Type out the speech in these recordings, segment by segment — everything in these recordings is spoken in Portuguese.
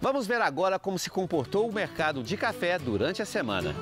Vamos ver agora como se comportou o mercado de café durante a semana.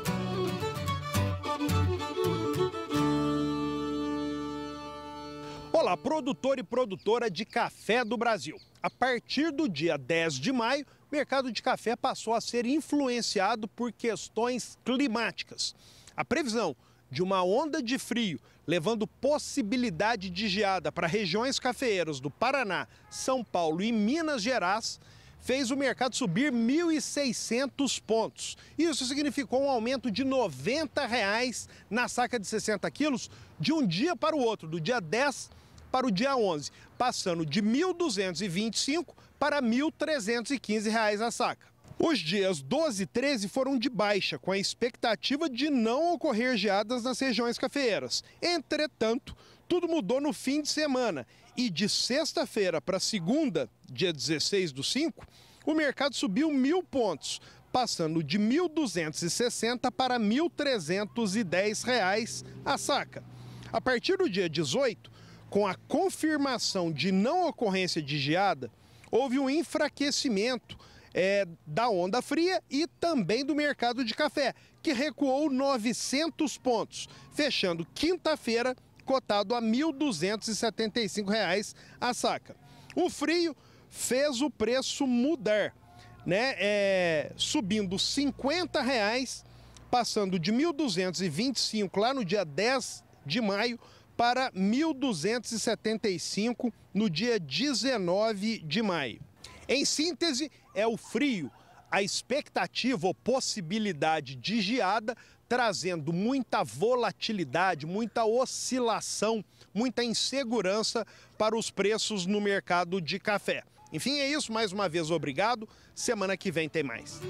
Olá, produtor e produtora de café do Brasil. A partir do dia 10 de maio, o mercado de café passou a ser influenciado por questões climáticas. A previsão de uma onda de frio, levando possibilidade de geada para regiões cafeeiras do Paraná, São Paulo e Minas Gerais, fez o mercado subir 1.600 pontos. Isso significou um aumento de R$ 90 reais na saca de 60 quilos de um dia para o outro, do dia 10 para o dia 11, passando de R$ 1.225 para R$ 1.315 a saca. Os dias 12 e 13 foram de baixa, com a expectativa de não ocorrer geadas nas regiões cafeeiras. Entretanto, tudo mudou no fim de semana e de sexta-feira para segunda, dia 16 do 5, o mercado subiu mil pontos, passando de 1.260 para 1.310 reais a saca. A partir do dia 18, com a confirmação de não ocorrência de geada, houve um enfraquecimento é, da onda fria e também do mercado de café, que recuou 900 pontos, fechando quinta-feira cotado a R$ 1.275 a saca. O frio fez o preço mudar, né? É, subindo R$ 50, reais, passando de 1.225 lá no dia 10 de maio para 1.275 no dia 19 de maio. Em síntese, é o frio. A expectativa ou possibilidade de geada trazendo muita volatilidade, muita oscilação, muita insegurança para os preços no mercado de café. Enfim, é isso. Mais uma vez, obrigado. Semana que vem tem mais.